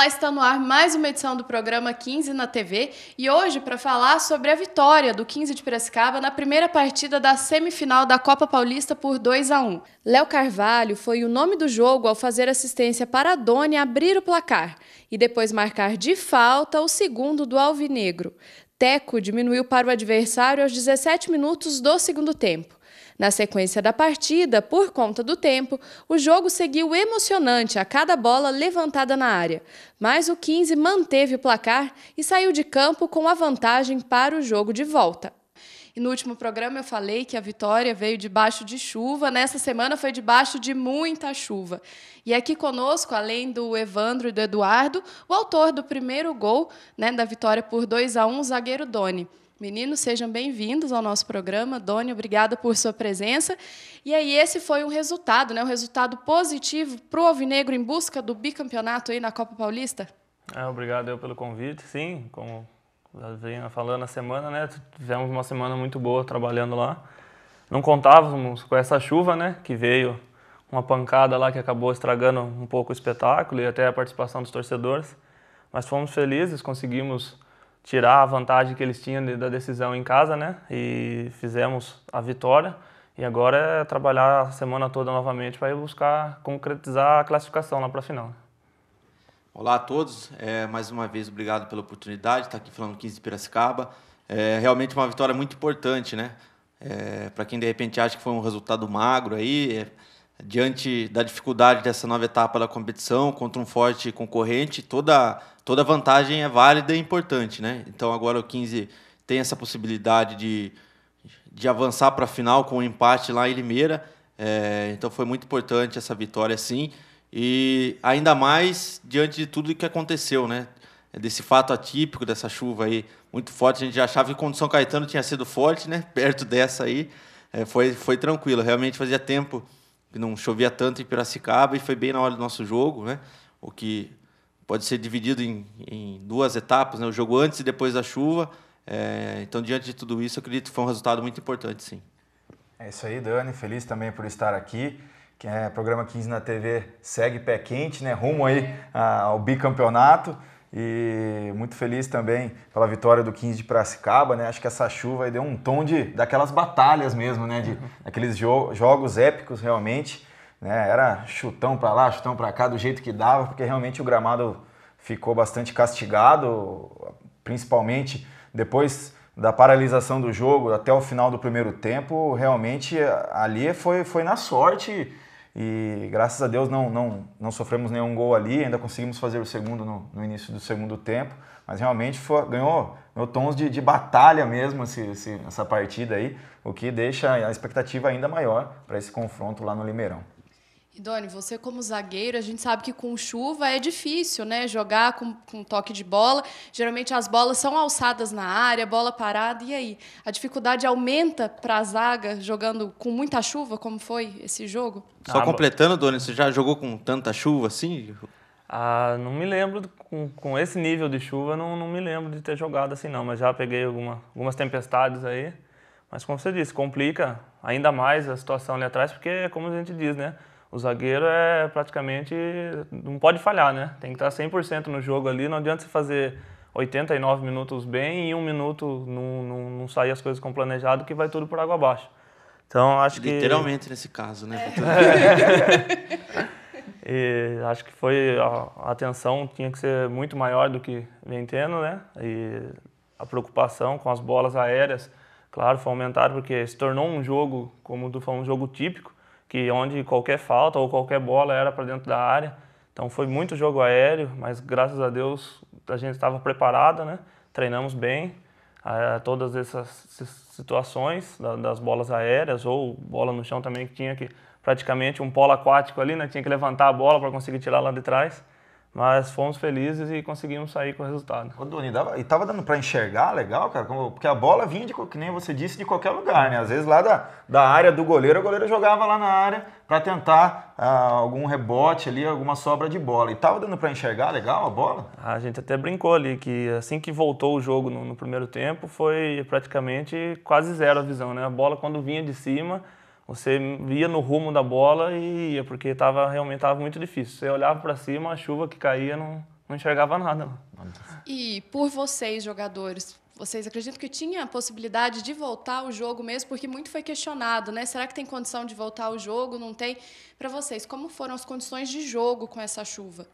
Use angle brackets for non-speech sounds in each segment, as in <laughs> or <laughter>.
Olá, está no ar mais uma edição do programa 15 na TV e hoje para falar sobre a vitória do 15 de Piracicaba na primeira partida da semifinal da Copa Paulista por 2 a 1. Léo Carvalho foi o nome do jogo ao fazer assistência para Doni abrir o placar e depois marcar de falta o segundo do Alvinegro. Teco diminuiu para o adversário aos 17 minutos do segundo tempo. Na sequência da partida, por conta do tempo, o jogo seguiu emocionante a cada bola levantada na área, mas o 15 manteve o placar e saiu de campo com a vantagem para o jogo de volta. E no último programa eu falei que a vitória veio debaixo de chuva, nessa semana foi debaixo de muita chuva. E aqui conosco, além do Evandro e do Eduardo, o autor do primeiro gol né, da vitória por 2 a 1 o zagueiro Doni. Meninos, sejam bem-vindos ao nosso programa. Doni, obrigada por sua presença. E aí, esse foi um resultado, né? um resultado positivo para o Alvinegro em busca do bicampeonato aí na Copa Paulista? É, obrigado eu pelo convite. Sim, como já vinha falando na semana, né? tivemos uma semana muito boa trabalhando lá. Não contávamos com essa chuva né? que veio, uma pancada lá que acabou estragando um pouco o espetáculo e até a participação dos torcedores. Mas fomos felizes, conseguimos tirar a vantagem que eles tinham da decisão em casa, né? E fizemos a vitória. E agora é trabalhar a semana toda novamente para buscar concretizar a classificação lá para a final. Olá a todos, é, mais uma vez obrigado pela oportunidade, Está aqui falando 15 de Piracicaba. É realmente uma vitória muito importante, né? É, para quem de repente acha que foi um resultado magro aí, é diante da dificuldade dessa nova etapa da competição contra um forte concorrente, toda toda vantagem é válida e importante, né? Então agora o 15 tem essa possibilidade de, de avançar para a final com um empate lá em Limeira. É, então foi muito importante essa vitória, sim. E ainda mais diante de tudo que aconteceu, né? Desse fato atípico, dessa chuva aí muito forte. A gente já achava que quando São Caetano tinha sido forte, né? <laughs> Perto dessa aí, é, foi, foi tranquilo. Realmente fazia tempo que não chovia tanto em Piracicaba e foi bem na hora do nosso jogo, né? O que pode ser dividido em, em duas etapas, né? O jogo antes e depois da chuva. É, então, diante de tudo isso, eu acredito que foi um resultado muito importante, sim. É isso aí, Dani. Feliz também por estar aqui. Que é, programa 15 na TV segue pé quente, né? Rumo aí ah, ao bicampeonato. E muito feliz também pela vitória do 15 de Piracicaba, né? Acho que essa chuva deu um tom de daquelas batalhas mesmo, né? De uhum. aqueles jo jogos épicos realmente, né? Era chutão para lá, chutão para cá do jeito que dava, porque realmente o gramado ficou bastante castigado, principalmente depois da paralisação do jogo até o final do primeiro tempo. Realmente ali foi foi na sorte e graças a Deus não, não, não sofremos nenhum gol ali, ainda conseguimos fazer o segundo no, no início do segundo tempo, mas realmente foi, ganhou, ganhou tons de, de batalha mesmo esse, esse, essa partida aí, o que deixa a expectativa ainda maior para esse confronto lá no Limeirão. Doni, você como zagueiro, a gente sabe que com chuva é difícil, né? Jogar com, com toque de bola. Geralmente as bolas são alçadas na área, bola parada, e aí? A dificuldade aumenta para a zaga jogando com muita chuva, como foi esse jogo? Só ah, completando, Doni, você já jogou com tanta chuva assim? Ah, não me lembro, com, com esse nível de chuva, não, não me lembro de ter jogado assim não, mas já peguei alguma, algumas tempestades aí. Mas como você disse, complica ainda mais a situação ali atrás, porque é como a gente diz, né? o zagueiro é praticamente não pode falhar, né? Tem que estar 100% no jogo ali, não adianta você fazer 89 minutos bem e um minuto não, não, não sair as coisas como planejado que vai tudo por água abaixo. Então, acho que literalmente nesse caso, né? É. <laughs> e acho que foi a atenção tinha que ser muito maior do que vem tendo, né? E a preocupação com as bolas aéreas, claro, foi aumentada porque se tornou um jogo como tu foi um jogo típico que onde qualquer falta ou qualquer bola era para dentro da área. Então foi muito jogo aéreo, mas graças a Deus a gente estava preparada, né? Treinamos bem a todas essas situações das bolas aéreas ou bola no chão também que tinha que praticamente um polo aquático ali, né? Tinha que levantar a bola para conseguir tirar lá de trás. Mas fomos felizes e conseguimos sair com o resultado. Ô, doni dava, e tava dando para enxergar legal, cara? Como, porque a bola vinha, de, que nem você disse, de qualquer lugar, né? Às vezes lá da, da área do goleiro, o goleiro jogava lá na área para tentar ah, algum rebote ali, alguma sobra de bola. E tava dando para enxergar legal a bola? A gente até brincou ali que assim que voltou o jogo no, no primeiro tempo, foi praticamente quase zero a visão, né? A bola quando vinha de cima você via no rumo da bola e ia, porque tava, realmente estava muito difícil. Você olhava para cima, a chuva que caía, não, não enxergava nada. E por vocês, jogadores, vocês acreditam que tinha a possibilidade de voltar o jogo mesmo? Porque muito foi questionado, né? Será que tem condição de voltar o jogo? Não tem? Para vocês, como foram as condições de jogo com essa chuva?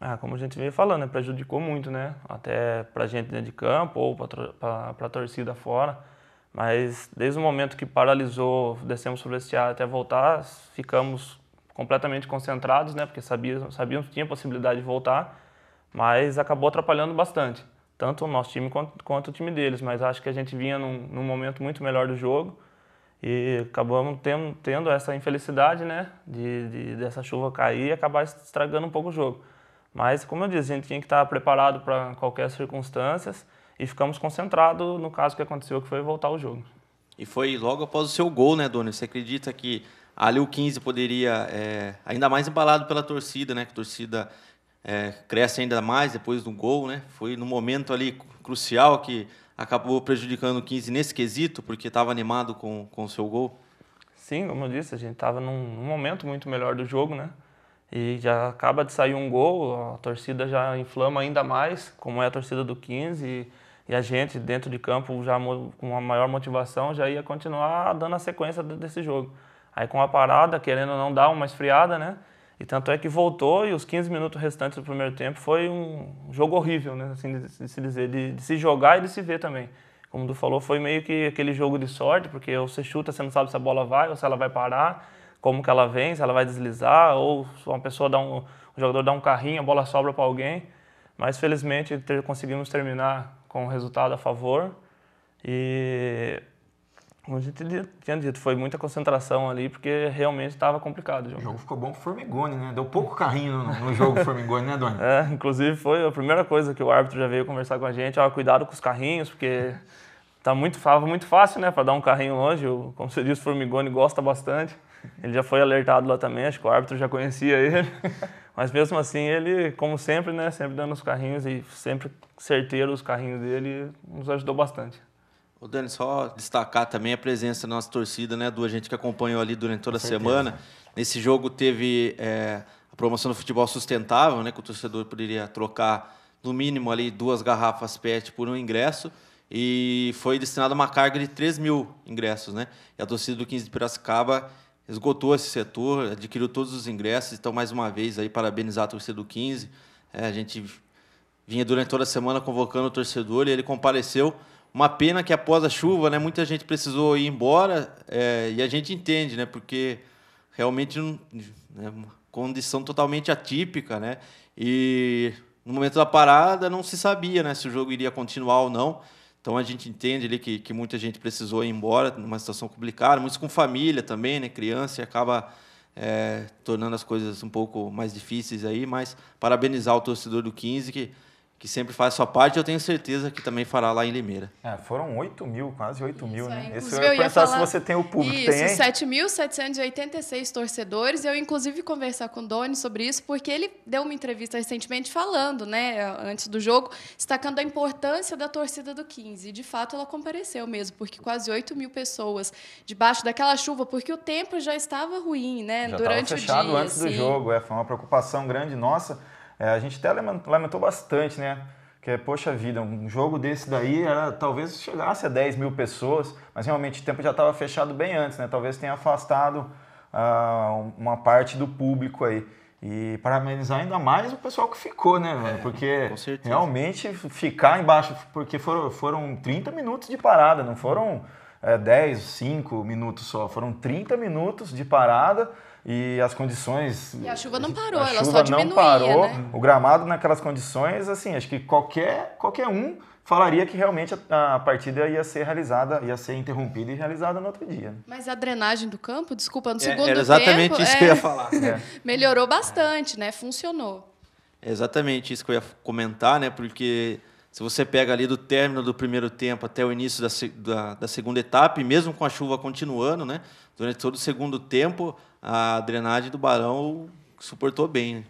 Ah, como a gente veio falando, né? prejudicou muito, né? Até para gente dentro de campo ou para a torcida fora. Mas desde o momento que paralisou, descemos para o vestiário até voltar, ficamos completamente concentrados, né? Porque sabíamos, sabíamos que tinha possibilidade de voltar, mas acabou atrapalhando bastante, tanto o nosso time quanto, quanto o time deles. Mas acho que a gente vinha num, num momento muito melhor do jogo e acabamos tendo, tendo essa infelicidade, né? De, de, dessa chuva cair e acabar estragando um pouco o jogo. Mas, como eu disse, a gente tinha que estar preparado para qualquer circunstâncias e ficamos concentrados no caso que aconteceu, que foi voltar o jogo. E foi logo após o seu gol, né, Doni? Você acredita que ali o 15 poderia, é, ainda mais embalado pela torcida, né? Que a torcida é, cresce ainda mais depois do gol, né? Foi no momento ali crucial que acabou prejudicando o 15 nesse quesito, porque estava animado com, com o seu gol? Sim, como eu disse, a gente estava num, num, momento muito melhor do jogo, né? E já acaba de sair um gol, a torcida já inflama ainda mais, como é a torcida do 15. E e a gente, dentro de campo, já com uma maior motivação, já ia continuar dando a sequência desse jogo. Aí com a parada, querendo não dar uma esfriada, né? E tanto é que voltou e os 15 minutos restantes do primeiro tempo foi um jogo horrível, né? Assim, de, se dizer, de, de se jogar e de se ver também. Como tu falou, foi meio que aquele jogo de sorte, porque você chuta, você não sabe se a bola vai ou se ela vai parar, como que ela vem, se ela vai deslizar, ou uma pessoa dá um, um jogador dá um carrinho, a bola sobra para alguém. Mas felizmente ter, conseguimos terminar com o resultado a favor. E como a gente tinha dito, foi muita concentração ali, porque realmente estava complicado o jogo. O jogo ficou bom Formigoni, né? Deu pouco carrinho no, no jogo Formigoni, né, Doni? <laughs> É, inclusive foi a primeira coisa que o árbitro já veio conversar com a gente, ó, cuidado com os carrinhos, porque tá muito, tava muito fácil, né, para dar um carrinho longe. O, como você disse, o Formigoni gosta bastante. Ele já foi alertado lá também, acho que o árbitro já conhecia ele. <laughs> Mas mesmo assim, ele, como sempre, né, sempre dando os carrinhos e sempre certeiro os carrinhos dele, nos ajudou bastante. O Dani, só destacar também a presença da nossa torcida, né, do gente que acompanhou ali durante toda a semana. Nesse jogo teve é, a promoção do futebol sustentável, né, que o torcedor poderia trocar no mínimo ali duas garrafas PET por um ingresso e foi destinada uma carga de 3 mil ingressos, né? E a torcida do 15 de Piracicaba esgotou esse setor, adquiriu todos os ingressos. Então, mais uma vez, aí, parabenizar a torcida do 15. É, a gente vinha durante toda a semana convocando o torcedor e ele compareceu. Uma pena que após a chuva, né, muita gente precisou ir embora é, e a gente entende, né, porque realmente é uma condição totalmente atípica, né, e no momento da parada não se sabia, né, se o jogo iria continuar ou não. Então a gente entende ali que, que muita gente precisou ir embora numa situação complicada, muitos com família também, né, criança, e acaba é, tornando as coisas um pouco mais difíceis aí, mas parabenizar o torcedor do 15 que que sempre faz sua parte, eu tenho certeza que também fará lá em Limeira. É, foram 8 mil, quase 8 Isso, mil, né? Aí, Esse eu ia pensar falar... se você tem o público. Isso, tem, 7.786 torcedores. Eu, inclusive, conversar com o Doni sobre isso, porque ele deu uma entrevista recentemente falando, né, antes do jogo, destacando a importância da torcida do 15. E, de fato, ela compareceu mesmo, porque quase 8 mil pessoas debaixo daquela chuva, porque o tempo já estava ruim, né, já durante o dia. fechado antes do jogo, é, foi uma preocupação grande nossa é, a gente até lamentou bastante, né? Que, poxa vida, um jogo desse daí era, talvez chegasse a 10 mil pessoas, mas realmente o tempo já estava fechado bem antes, né? Talvez tenha afastado ah, uma parte do público aí. E parabenizar ainda mais o pessoal que ficou, né, velho? É, porque realmente ficar embaixo, porque foram, foram 30 minutos de parada, não foram é, 10, 5 minutos só, foram 30 minutos de parada e as condições. E a chuva não parou, a ela chuva só não parou. Né? O gramado naquelas condições, assim, acho que qualquer, qualquer um falaria que realmente a, a, partida ia ser realizada, ia ser interrompida e realizada no outro dia. Né? Mas a drenagem do campo, desculpa, no é, segundo tempo era exatamente tempo, isso é, que eu ia é, falar. <laughs> É. <laughs> melhorou bastante, né? Funcionou. É exatamente isso que eu ia comentar, né? Porque se você pega ali do término do primeiro tempo até o início da, da, da segunda etapa, e mesmo com a chuva continuando, né? Durante todo o segundo tempo, a drenagem do Barão suportou bem. Né?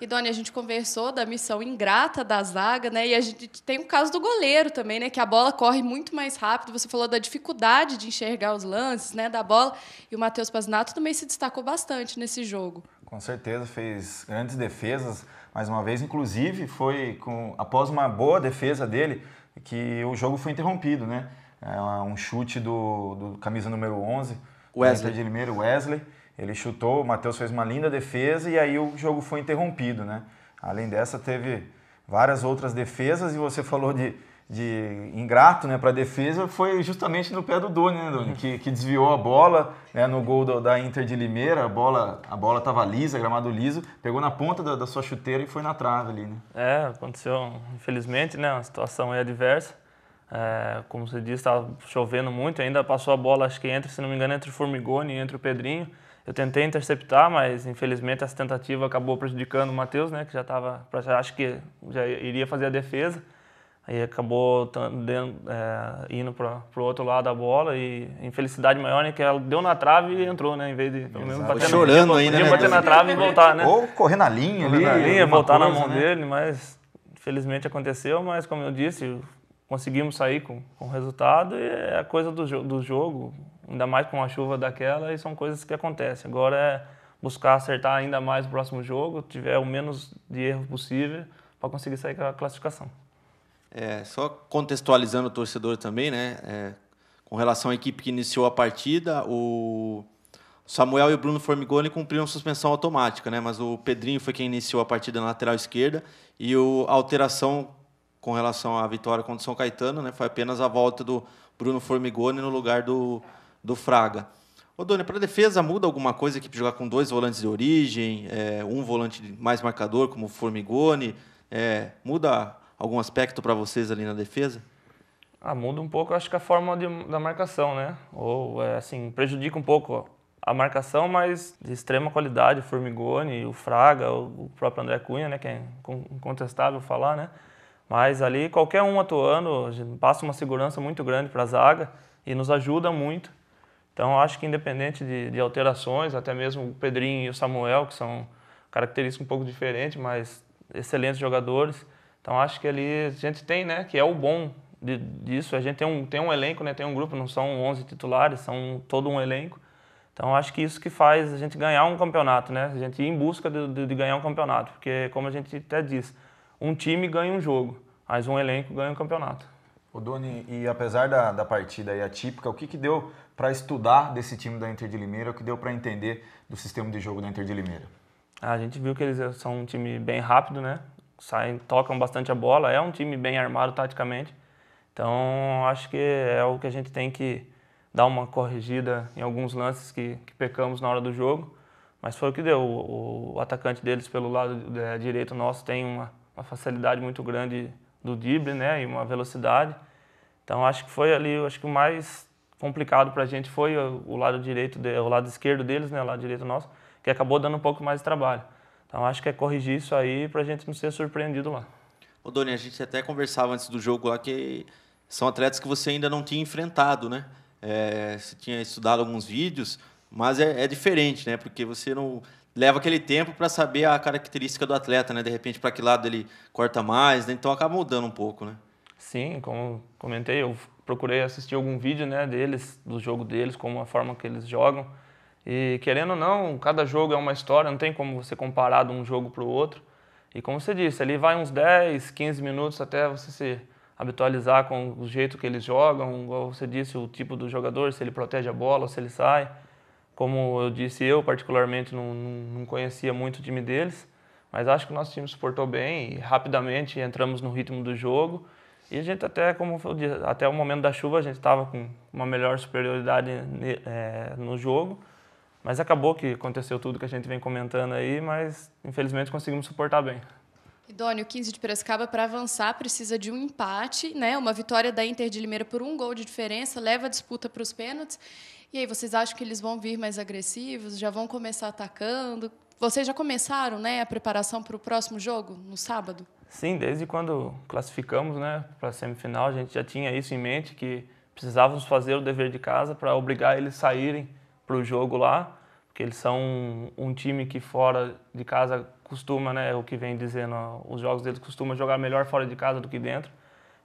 E, Doni, a gente conversou da missão ingrata da zaga, né? E a gente tem o caso do goleiro também, né? Que a bola corre muito mais rápido. Você falou da dificuldade de enxergar os lances, né? Da bola. E o Matheus Pazinato também se destacou bastante nesse jogo. Com certeza, fez grandes defesas. Mais uma vez, inclusive, foi com, após uma boa defesa dele que o jogo foi interrompido, né? É, um chute do, do camisa número 11, Wesley. Wesley de Wesley ele chutou, o Matheus fez uma linda defesa e aí o jogo foi interrompido, né? Além dessa, teve várias outras defesas e você falou de, de ingrato né, para a defesa foi justamente no pé do Doni, né, Doni? Que, que desviou a bola né, no gol do, da Inter de Limeira. A bola a bola estava lisa, gramado liso, pegou na ponta da, da, sua chuteira e foi na trave ali. Né? É, aconteceu, infelizmente, né, A situação adversa. É, como você disse, estava chovendo muito, ainda passou a bola, acho que entre, se não me engano, entre o Formigoni e entre o Pedrinho. Eu tentei interceptar, mas infelizmente essa tentativa acabou prejudicando o Matheus, né, que já estava, acho que já iria fazer a defesa. Aí acabou dentro, é, indo para o outro lado da bola e infelicidade maior, é que ela deu na trave e entrou, né, em vez de mesmo bater chorando ainda, né, bater na trave e voltar, né? Ou correr na linha, correr ali, na linha, voltar coisa, na mão né? dele, mas infelizmente aconteceu, mas como eu disse, conseguimos sair com, com resultado e é a coisa do, do jogo ainda mais com uma chuva daquela, e são coisas que acontecem. Agora é buscar acertar ainda mais o próximo jogo, tiver o menos de erro possível para conseguir sair com a classificação. É, só contextualizando o torcedor também, né? É, com relação à equipe que iniciou a partida, o Samuel e o Bruno Formigoni cumpriram suspensão automática, né? Mas o Pedrinho foi quem iniciou a partida na lateral esquerda e o, a alteração com relação à vitória contra o São Caetano, né? Foi apenas a volta do Bruno Formigoni no lugar do do Fraga. Ô, Doni, para a defesa muda alguma coisa a equipe jogar com dois volantes de origem, é, um volante mais marcador, como o Formigone? É, muda algum aspecto para vocês ali na defesa? Ah, muda um pouco, acho que a forma de, da marcação, né? Ou, é, assim, prejudica um pouco a marcação, mas de extrema qualidade, o Formigone, o Fraga, o próprio André Cunha, né? Que é incontestável falar, né? Mas ali, qualquer um atuando, passa uma segurança muito grande para a zaga e nos ajuda muito então, acho que independente de, de, alterações, até mesmo o Pedrinho e o Samuel, que são características um pouco diferentes, mas excelentes jogadores. Então, acho que ali a gente tem, né, que é o bom de, disso. A gente tem um, tem um elenco, né, tem um grupo, não são 11 titulares, são todo um elenco. Então, acho que isso que faz a gente ganhar um campeonato, né? A gente ir em busca de, de, de ganhar um campeonato, porque, como a gente até diz, um time ganha um jogo, mas um elenco ganha um campeonato. O Doni, e apesar da, da partida atípica, o que, que deu para estudar desse time da Inter de Limeira, é o que deu para entender do sistema de jogo da Inter de Limeira? Ah, a gente viu que eles eh, são um time bem rápido, né? Saem, tocam bastante a bola, é um time bem armado taticamente. Então, acho que é o que a gente tem que dar uma corrigida em alguns lances que, que pecamos na hora do jogo. Mas foi o que deu. O, o atacante deles pelo lado é, direito nosso tem uma, uma facilidade muito grande do drible, né, e uma velocidade. Então acho que foi ali, acho que o mais complicado para a gente foi o lado direito, de, o lado esquerdo deles, né, o lado direito nosso, que acabou dando um pouco mais de trabalho. Então acho que é corrigir isso aí para a gente não ser surpreendido lá. o Doni, a gente até conversava antes do jogo lá que são atletas que você ainda não tinha enfrentado, né? É, você tinha estudado alguns vídeos, mas é, é diferente, né? Porque você não leva aquele tempo para saber a característica do atleta, né? De repente, para que lado ele corta mais, né? então acaba mudando um pouco, né? Sim, como comentei, eu procurei assistir algum vídeo né, deles, do jogo deles, como a forma que eles jogam. E querendo ou não, cada jogo é uma história, não tem como você comparar de um jogo para o outro. E como você disse, ali vai uns 10, 15 minutos até você se habitualizar com o jeito que eles jogam, como você disse, o tipo do jogador, se ele protege a bola, se ele sai. Como eu disse, eu particularmente não, não conhecia muito o time deles, mas acho que o nosso time suportou bem e rapidamente entramos no ritmo do jogo e a gente até, como eu disse, até o momento da chuva a gente estava com uma melhor superioridade é, no jogo, mas acabou que aconteceu tudo que a gente vem comentando aí, mas infelizmente conseguimos suportar bem. o 15 de Piracicaba, para avançar precisa de um empate, né? Uma vitória da Inter de Limeira por um gol de diferença, leva a disputa para os pênaltis. E aí, vocês acham que eles vão vir mais agressivos? Já vão começar atacando? Vocês já começaram né, a preparação para o próximo jogo, no sábado? Sim, desde quando classificamos né, para a semifinal, a gente já tinha isso em mente, que precisávamos fazer o dever de casa para obrigar eles a saírem para o jogo lá, porque eles são um, um, time que fora de casa costuma, né, o que vem dizendo, os jogos deles costumam jogar melhor fora de casa do que dentro.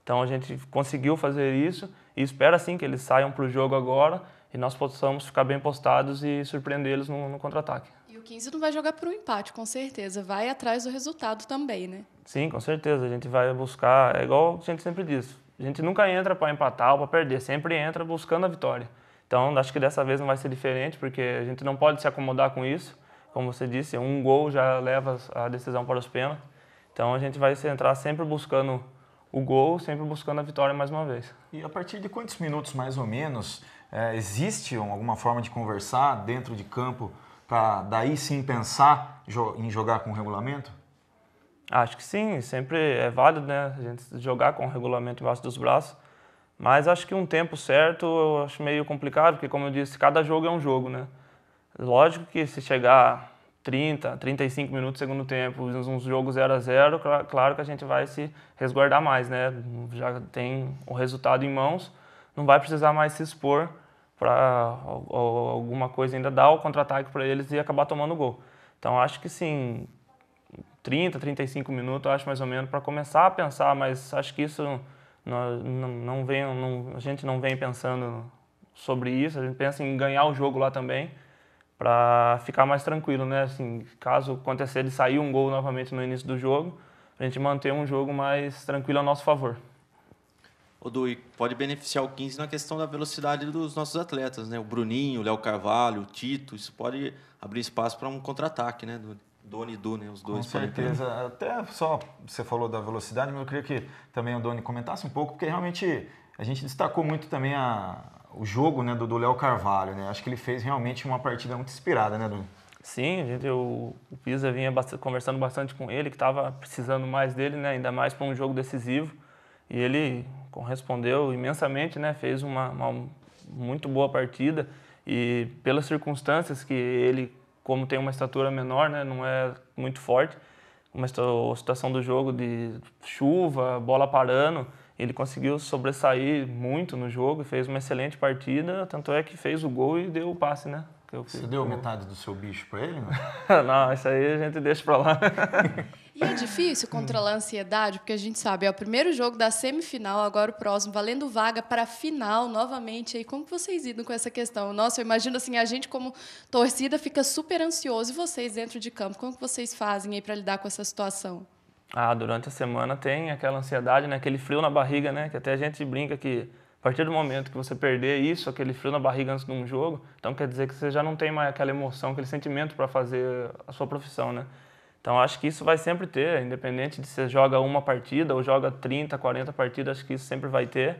Então a gente conseguiu fazer isso e espera sim que eles saiam para o jogo agora e nós possamos ficar bem postados e surpreendê-los no, no contra-ataque. E o 15 não vai jogar para o empate, com certeza. Vai atrás do resultado também, né? Sim, com certeza. A gente vai buscar, é igual a gente sempre diz, a gente nunca entra para empatar ou para perder, sempre entra buscando a vitória. Então, acho que dessa vez não vai ser diferente, porque a gente não pode se acomodar com isso. Como você disse, um gol já leva a decisão para os pênaltis. Então, a gente vai se entrar sempre buscando o gol, sempre buscando a vitória mais uma vez. E a partir de quantos minutos, mais ou menos, é, existe alguma forma de conversar dentro de campo para daí sim pensar em jogar com o regulamento? Acho que sim, sempre é válido, né? A gente jogar com o regulamento embaixo dos braços. Mas acho que um tempo certo eu acho meio complicado, porque, como eu disse, cada jogo é um jogo, né? Lógico que se chegar 30, 35 minutos segundo tempo, uns jogos 0 a 0 claro que a gente vai se resguardar mais, né? Já tem o resultado em mãos, não vai precisar mais se expor para alguma coisa ainda dar o contra-ataque para eles e acabar tomando gol. Então acho que sim, 30, 35 minutos, acho mais ou menos, para começar a pensar, mas acho que isso não, não, não vem, não, a gente não vem pensando sobre isso, a gente pensa em ganhar o jogo lá também, para ficar mais tranquilo, né? Assim, caso acontecer de sair um gol novamente no início do jogo, a gente manter um jogo mais tranquilo a nosso favor. O Dui, pode beneficiar o 15 na questão da velocidade dos nossos atletas, né? O Bruninho, o Léo Carvalho, o Tito, isso pode abrir espaço para um contra-ataque, né, Dui? Doni e Du, Os dois. Com certeza. Até só você falou da velocidade, mas eu queria que também o Doni comentasse um pouco, porque realmente a gente destacou muito também a, o jogo né, do Léo Carvalho, né? Acho que ele fez realmente uma partida muito inspirada, né, Duny? Sim, gente, o, o Pisa vinha bastante, conversando bastante com ele, que estava precisando mais dele, né? Ainda mais para um jogo decisivo. E ele correspondeu imensamente, né? Fez uma, uma muito boa partida e pelas circunstâncias que ele como tem uma estatura menor, né, não é muito forte, uma situação do jogo de chuva, bola parando, ele conseguiu sobressair muito no jogo, fez uma excelente partida, tanto é que fez o gol e deu o passe, né? Você deu metade do seu bicho para ele? É? <laughs> não, isso aí a gente deixa para lá. <laughs> E é difícil controlar a ansiedade, porque a gente sabe, é o primeiro jogo da semifinal, agora o próximo, valendo vaga para a final novamente. E como vocês lidam com essa questão? Nossa, eu imagino assim, a gente como torcida fica super ansioso, e vocês dentro de campo, como que vocês fazem aí para lidar com essa situação? Ah, durante a semana tem aquela ansiedade, né? aquele frio na barriga, né? Que até a gente brinca que a partir do momento que você perder isso, aquele frio na barriga antes de um jogo, então quer dizer que você já não tem mais aquela emoção, aquele sentimento para fazer a sua profissão, né? Então acho que isso vai sempre ter, independente de se joga uma partida ou joga 30, 40 partidas, acho que isso sempre vai ter.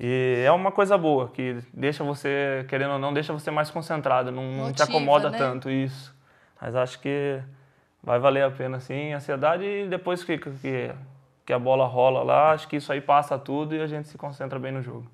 E é uma coisa boa, que deixa você, querendo ou não, deixa você mais concentrado, não, Motiva, te acomoda né? tanto isso. Mas acho que vai valer a pena sim, ansiedade e depois que, que, que a bola rola lá, acho que isso aí passa tudo e a gente se concentra bem no jogo.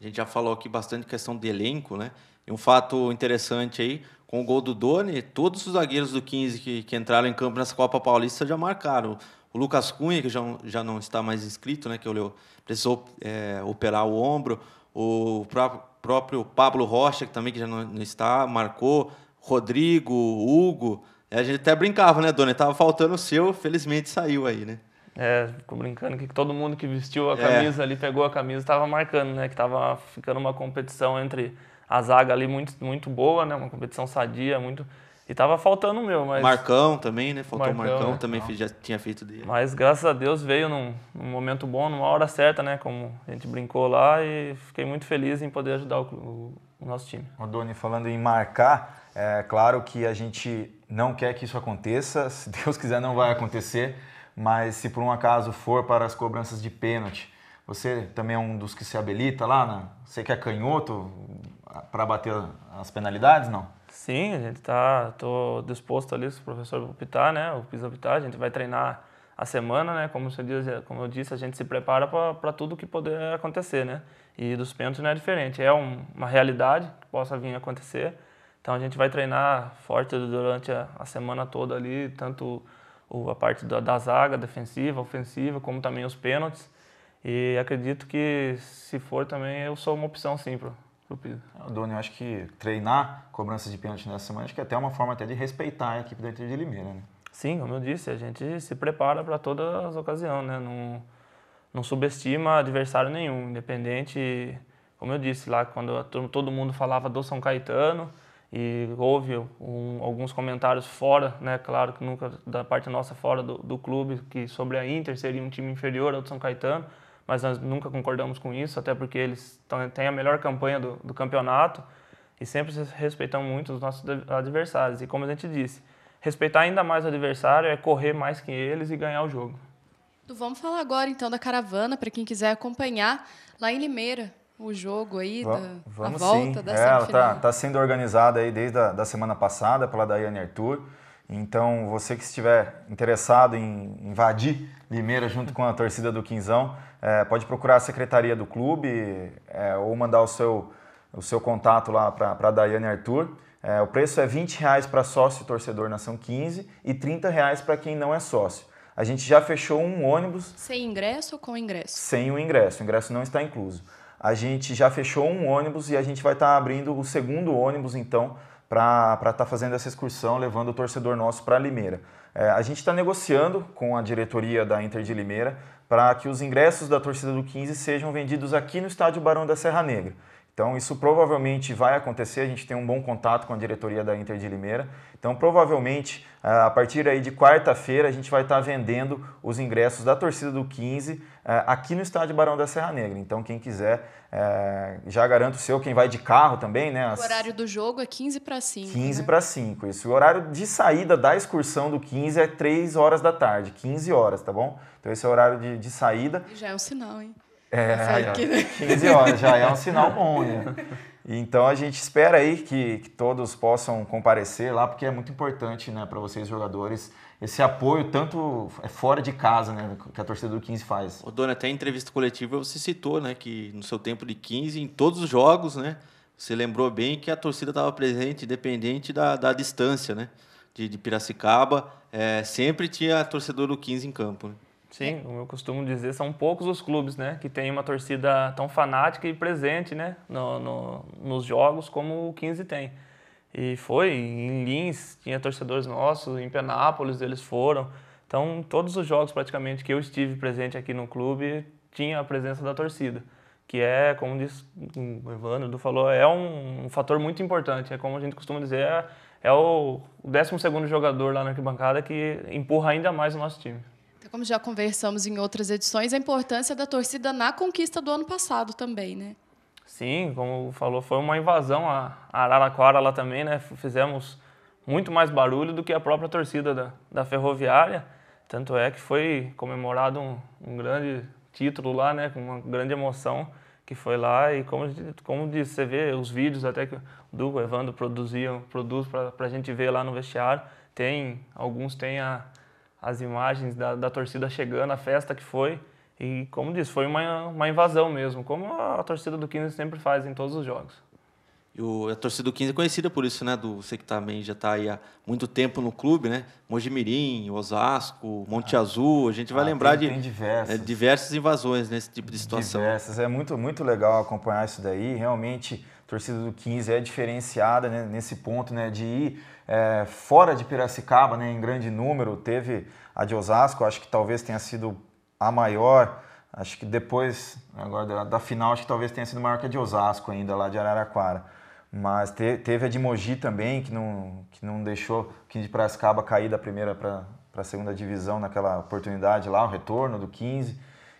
A gente já falou aqui bastante questão de elenco, né? E um fato interessante aí, com o gol do Doni, todos os zagueiros do 15 que, que entraram em campo nessa Copa Paulista já marcaram. O Lucas Cunha, que já, já não está mais inscrito, né, que é olhou, precisou é, operar o ombro. O próprio, próprio Pablo Rocha, que também que já não, não está, marcou. Rodrigo, Hugo. a gente até brincava, né, Doni Tava faltando o seu, felizmente saiu aí, né? É, ficou brincando que todo mundo que vestiu a é. camisa é. ali, pegou a camisa, estava marcando, né? Que estava ficando uma competição entre a zaga ali muito, muito boa, né? Uma competição sadia, muito. E tava faltando o meu, mas. Marcão também, né? Faltou Marcão, o Marcão, né? também já tinha feito dele. Mas graças a Deus veio num, num, momento bom, numa hora certa, né? Como a gente brincou lá e fiquei muito feliz em poder ajudar o, o nosso time. O Doni, falando em marcar, é claro que a gente não quer que isso aconteça, <laughs> se Deus quiser não vai acontecer, mas se por um acaso for para as cobranças de pênalti, você também é um dos que se habilita lá, né? Você que é canhoto, para bater as penalidades, não? Sim, a gente tá, tô disposto ali, se o professor optar, né, o piso optar, a gente vai treinar a semana, né, como, você diz, como eu disse, a gente se prepara para tudo que poder acontecer, né, e dos pênaltis não é diferente, é um, uma realidade que possa vir a acontecer, então a gente vai treinar forte durante a, a semana toda ali, tanto o, a parte da, da zaga, defensiva, ofensiva, como também os pênaltis, e acredito que se for também eu sou uma opção sim pro, Doni, eu acho que treinar cobrança de pênalti nessa semana acho que é até uma forma até de respeitar a equipe da Inter de Limeira, né? Sim, como eu disse, a gente se prepara para todas as ocasiões, né? Não, não subestima adversário nenhum, independente, como eu disse lá, quando todo mundo falava do São Caetano e houve um, alguns comentários fora, né? Claro que nunca da parte nossa fora do, do clube, que sobre a Inter seria um time inferior ao do São Caetano, mas nós nunca concordamos com isso, até porque eles têm a melhor campanha do, do campeonato e sempre respeitam muito os nossos adversários. E como a gente disse, respeitar ainda mais o adversário é correr mais que eles e ganhar o jogo. Vamos falar agora então da caravana para quem quiser acompanhar lá em Limeira o jogo aí da vamos, a volta sim. da é, semifinal. Ela tá, tá, sendo organizada aí desde a da semana passada pela Daiane Arthur. Então, você que estiver interessado em invadir Limeira junto com a torcida do Quinzão, é, pode procurar a secretaria do clube é, ou mandar o seu, o seu contato lá para a Daiane Arthur. É, o preço é 20 reais para sócio torcedor nação 15 e 30 reais para quem não é sócio. A gente já fechou um ônibus. Sem ingresso ou com ingresso? Sem o ingresso, o ingresso não está incluso. A gente já fechou um ônibus e a gente vai estar tá abrindo o segundo ônibus, então, para estar tá fazendo essa excursão, levando o torcedor nosso para Limeira. É, a gente está negociando com a diretoria da Inter de Limeira para que os ingressos da torcida do 15 sejam vendidos aqui no estádio Barão da Serra Negra. Então, isso provavelmente vai acontecer. A gente tem um bom contato com a diretoria da Inter de Limeira. Então, provavelmente, ah, a partir aí de quarta-feira, a gente vai estar vendendo os ingressos da torcida do 15 ah, aqui no estádio Barão da Serra Negra. Então, quem quiser, ah, já garanto o seu. Quem vai de carro também, né? As... O horário do jogo é 15 para 5. 15 né? para 5, isso. O horário de saída da excursão do 15 é 3 horas da tarde, 15 horas, tá bom? Então, esse é o horário de, de saída. Já é um sinal, hein? É, tá aí, aqui, né? 15 horas, já é um sinal bom, né? Então a gente espera aí que, que todos possam comparecer lá, porque é muito importante né, para vocês, jogadores, esse apoio, tanto é fora de casa, né, que a torcida do 15 faz. Ô, Dona, até em entrevista coletiva você citou né, que no seu tempo de 15, em todos os jogos, né, você lembrou bem que a torcida estava presente, independente da, da distância né, de, de Piracicaba, é, sempre tinha torcedor do 15 em campo. Né? Sim, é. como eu costumo dizer, são poucos os clubes né, que têm uma torcida tão fanática e presente né, no, no, nos jogos como o 15 tem. E foi, em Lins tinha torcedores nossos, em Penápolis eles foram. Então, todos os jogos praticamente que eu estive presente aqui no clube tinha a presença da torcida, que é, como diz o Evandro falou, é um, um fator muito importante. É como a gente costuma dizer, é, é o 12 jogador lá na arquibancada que empurra ainda mais o nosso time como já conversamos em outras edições, a importância da torcida na conquista do ano passado também, né? Sim, como falou, foi uma invasão a Araraquara lá também, né? Fizemos muito mais barulho do que a própria torcida da, da Ferroviária. Tanto é que foi comemorado um, um grande título lá, né? Com uma grande emoção que foi lá e como, como disse, você vê os vídeos até que o Duco, o Evandro produziam, produz para a gente ver lá no vestiário. Tem, alguns têm a as imagens da, da torcida chegando, a festa que foi. E como disse, foi uma, uma invasão mesmo, como a torcida do 15 sempre faz em todos os jogos. E o, a torcida do 15 é conhecida por isso, né? Do, você que também já está aí há muito tempo no clube, né? Mojimirim, Osasco, Monte ah, Azul, a gente vai ah, lembrar tem, de tem diversas. É, diversas invasões nesse tipo de situação. Diversas, é muito, muito legal acompanhar isso daí. Realmente, torcida do 15 é diferenciada né, nesse ponto né, de ir é, fora de Piracicaba né, em grande número. Teve a de Osasco, acho que talvez tenha sido a maior. Acho que depois, agora da, da final, acho que talvez tenha sido maior que a de Osasco ainda, lá de Araraquara. Mas te, teve a de Mogi também, que não, que não deixou o 15 de Piracicaba cair da primeira para a segunda divisão naquela oportunidade lá, o retorno do 15.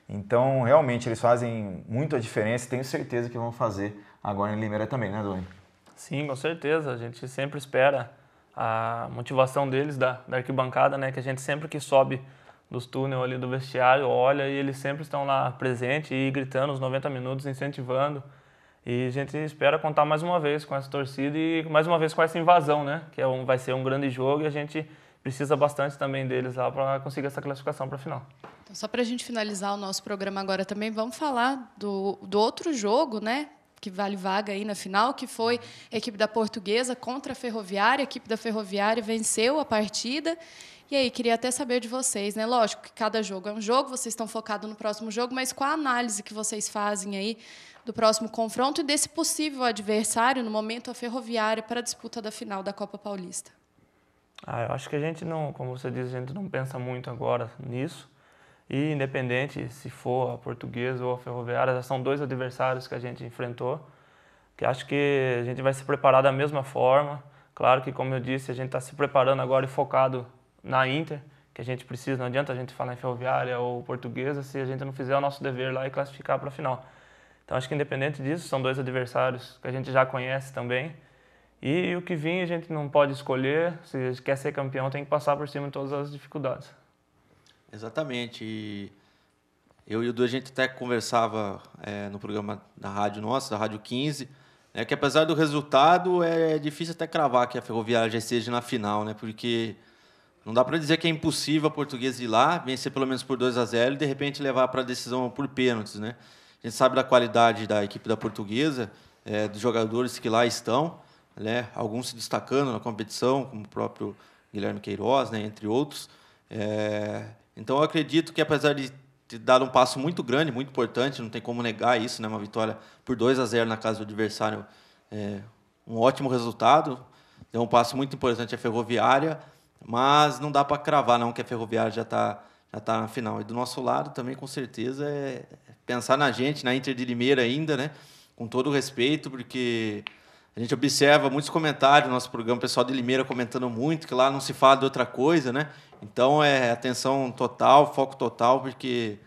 Então, realmente, eles fazem muito a diferença e tenho certeza que vão fazer agora em Limeira também, né, Duane? Sim, com certeza. A gente sempre espera a motivação deles da, da arquibancada, né? Que a gente sempre que sobe dos túneis ali do vestiário, olha e eles sempre estão lá presente e gritando os 90 minutos, incentivando. E a gente espera contar mais uma vez com essa torcida e mais uma vez com essa invasão, né? Que é um, vai ser um grande jogo e a gente precisa bastante também deles lá para conseguir essa classificação para a final. Então, só para a gente finalizar o nosso programa agora também, vamos falar do, do outro jogo, né? que vale vaga aí na final, que foi a equipe da Portuguesa contra a Ferroviária. A equipe da Ferroviária venceu a partida. E aí, queria até saber de vocês, né? Lógico que cada jogo é um jogo, vocês estão focados no próximo jogo, mas qual a análise que vocês fazem aí do próximo confronto e desse possível adversário, no momento, a Ferroviária, para a disputa da final da Copa Paulista? Ah, eu acho que a gente não, como você diz, a gente não pensa muito agora nisso. E independente se for a Portuguesa ou a Ferroviária, já são dois adversários que a gente enfrentou, que acho que a gente vai se preparar da mesma forma. Claro que, como eu disse, a gente está se preparando agora e focado na Inter, que a gente precisa, não adianta a gente falar em Ferroviária ou Portuguesa se a gente não fizer o nosso dever lá e classificar para a final. Então, acho que independente disso, são dois adversários que a gente já conhece também. E, o que vem a gente não pode escolher, se quer ser campeão tem que passar por cima de todas as dificuldades. Exatamente. E eu e o Du, a gente até conversava é, no programa da rádio nossa, da Rádio 15, né, que apesar do resultado, é difícil até cravar que a Ferroviária já esteja na final, né? Porque não dá para dizer que é impossível a Portuguesa ir lá, vencer pelo menos por 2 a 0 e de repente levar para a decisão por pênaltis, né? A gente sabe da qualidade da equipe da Portuguesa, é, dos jogadores que lá estão, né? Alguns se destacando na competição, como o próprio Guilherme Queiroz, né? Entre outros. É, então eu acredito que apesar de ter dado um passo muito grande, muito importante, não tem como negar isso, né? Uma vitória por 2 a 0 na casa do adversário, é um ótimo resultado. Deu um passo muito importante a Ferroviária, mas não dá para cravar não que a Ferroviária já está já tá na final. E do nosso lado também com certeza é pensar na gente, na Inter de Limeira ainda, né? Com todo o respeito, porque a gente observa muitos comentários no nosso programa, o pessoal de Limeira comentando muito que lá não se fala de outra coisa, né? Então é atenção total, foco total, porque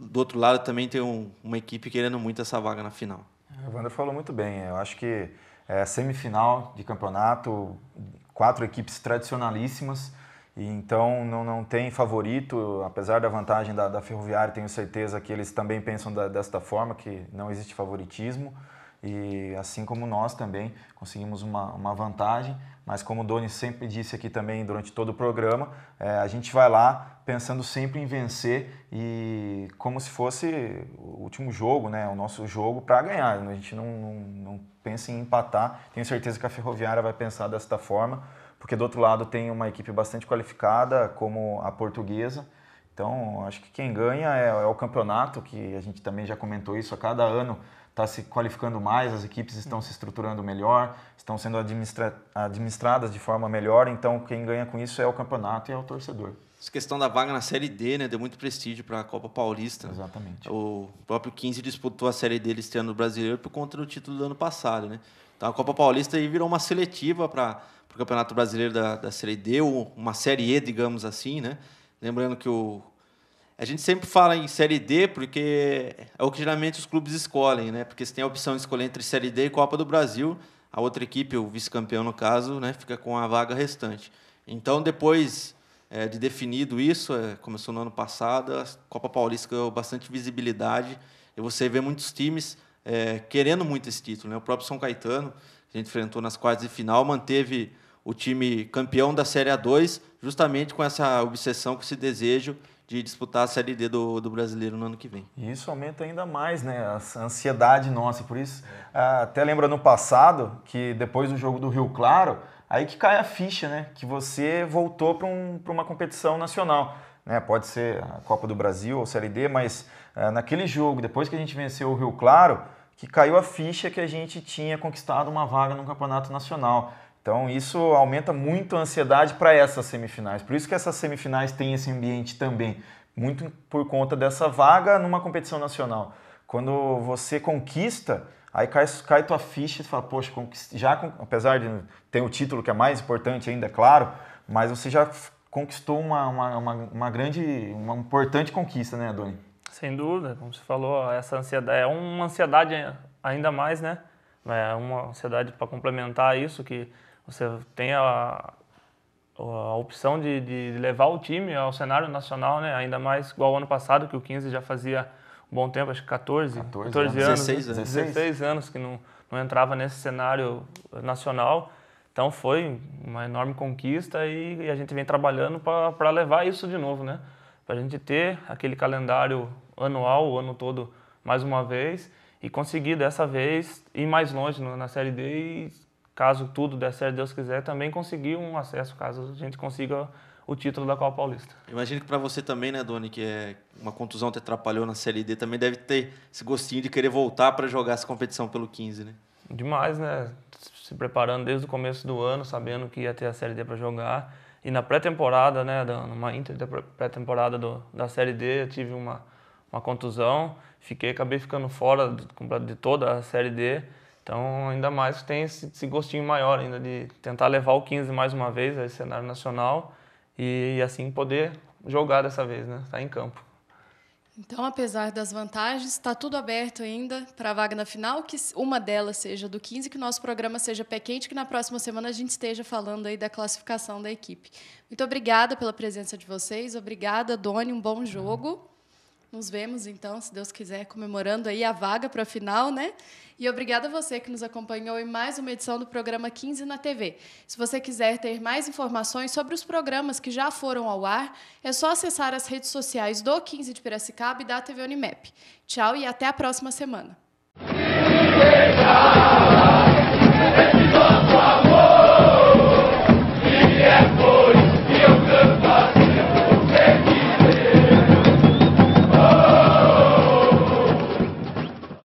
do outro lado também tem um, uma equipe querendo muito essa vaga na final. É, o Wander falou muito bem. Eu acho que é, semifinal de campeonato, quatro equipes tradicionalíssimas. E então não, não tem favorito, apesar da vantagem da, da Ferroviária, tenho certeza que eles também pensam da, desta forma, que não existe favoritismo e assim como nós também conseguimos uma, uma vantagem, mas como o Doni sempre disse aqui também durante todo o programa, é, a gente vai lá pensando sempre em vencer e como se fosse o último jogo, né, o nosso jogo para ganhar. A gente não, não, não pensa em empatar. Tenho certeza que a Ferroviária vai pensar desta forma, porque do outro lado tem uma equipe bastante qualificada, como a portuguesa. Então, acho que quem ganha é, é o campeonato, que a gente também já comentou isso a cada ano está se qualificando mais, as equipes estão se estruturando melhor, estão sendo administra administradas de forma melhor, então quem ganha com isso é o campeonato e é o torcedor. Essa questão da vaga na Série D, né, deu muito prestígio para a Copa Paulista. Exatamente. O próprio 15 disputou a Série D este ano brasileiro por conta do título do ano passado, né? Então a Copa Paulista aí virou uma seletiva para o Campeonato Brasileiro da, da Série D, ou uma Série E, digamos assim, né? Lembrando que o a gente sempre fala em Série D porque é o que geralmente os clubes escolhem, né? Porque você tem a opção de escolher entre Série D e Copa do Brasil. A outra equipe, o vice-campeão no caso, né, fica com a vaga restante. Então, depois é, de definido isso, é, começou no ano passado, a Copa Paulista ganhou bastante visibilidade e você vê muitos times é, querendo muito esse título. Né? O próprio São Caetano, que a gente enfrentou nas quartas de final, manteve o time campeão da Série A2, justamente com essa obsessão, com esse desejo de disputar a Série D do, do brasileiro no ano que vem. E isso aumenta ainda mais né, a ansiedade nossa. Por isso, ah, até lembra no passado que depois do jogo do Rio Claro, aí que cai a ficha, né? Que você voltou para um, uma competição nacional. Né, pode ser a Copa do Brasil ou Série D, mas é, naquele jogo, depois que a gente venceu o Rio Claro, que caiu a ficha que a gente tinha conquistado uma vaga no Campeonato Nacional. Então isso aumenta muito a ansiedade para essas semifinais. Por isso que essas semifinais têm esse ambiente também, muito por conta dessa vaga numa competição nacional. Quando você conquista, aí cai, cai tua ficha e fala, poxa, já apesar de ter o título que é mais importante ainda, é claro, mas você já conquistou uma, uma, uma, uma grande, uma importante conquista, né, Doni? Sem dúvida, como você falou, essa ansiedade é uma ansiedade ainda mais, né? É uma ansiedade para complementar isso que você tem a, a opção de, de, levar o time ao cenário nacional, né? Ainda mais igual ao ano passado, que o 15 já fazia um bom tempo, acho que 14, 14, 14 anos, 16 anos. 16 anos que não, não entrava nesse cenário nacional. Então foi uma enorme conquista e, e a gente vem trabalhando para levar isso de novo, né? Para a gente ter aquele calendário anual, o ano todo, mais uma vez, e conseguir dessa vez ir mais longe na Série D e caso tudo der certo, Deus quiser, também conseguir um acesso, caso a gente consiga o título da Copa Paulista. Imagino que para você também, né, Doni, que é uma contusão te atrapalhou na Série D, também deve ter esse gostinho de querer voltar para jogar essa competição pelo 15, né? Demais, né? Se preparando desde o começo do ano, sabendo que ia ter a Série D para jogar. E na pré-temporada, né, numa inter pré-temporada da Série D, eu tive uma, uma contusão, fiquei, acabei ficando fora de, de toda a Série D então, ainda mais tem esse, esse, gostinho maior ainda de tentar levar o 15 mais uma vez a cenário nacional e, e assim poder jogar dessa vez, né? Estar tá em campo. Então, apesar das vantagens, está tudo aberto ainda para a vaga na final, que uma delas seja do 15, que o nosso programa seja pé quente, que na próxima semana a gente esteja falando aí da classificação da equipe. Muito obrigada pela presença de vocês, obrigada, Doni, um bom jogo. Nos vemos, então, se Deus quiser, comemorando aí a vaga para a final, né? E obrigada a você que nos acompanhou em mais uma edição do programa 15 na TV. Se você quiser ter mais informações sobre os programas que já foram ao ar, é só acessar as redes sociais do 15 de Piracicaba e da TV Unimap. Tchau e até a próxima semana. amor, é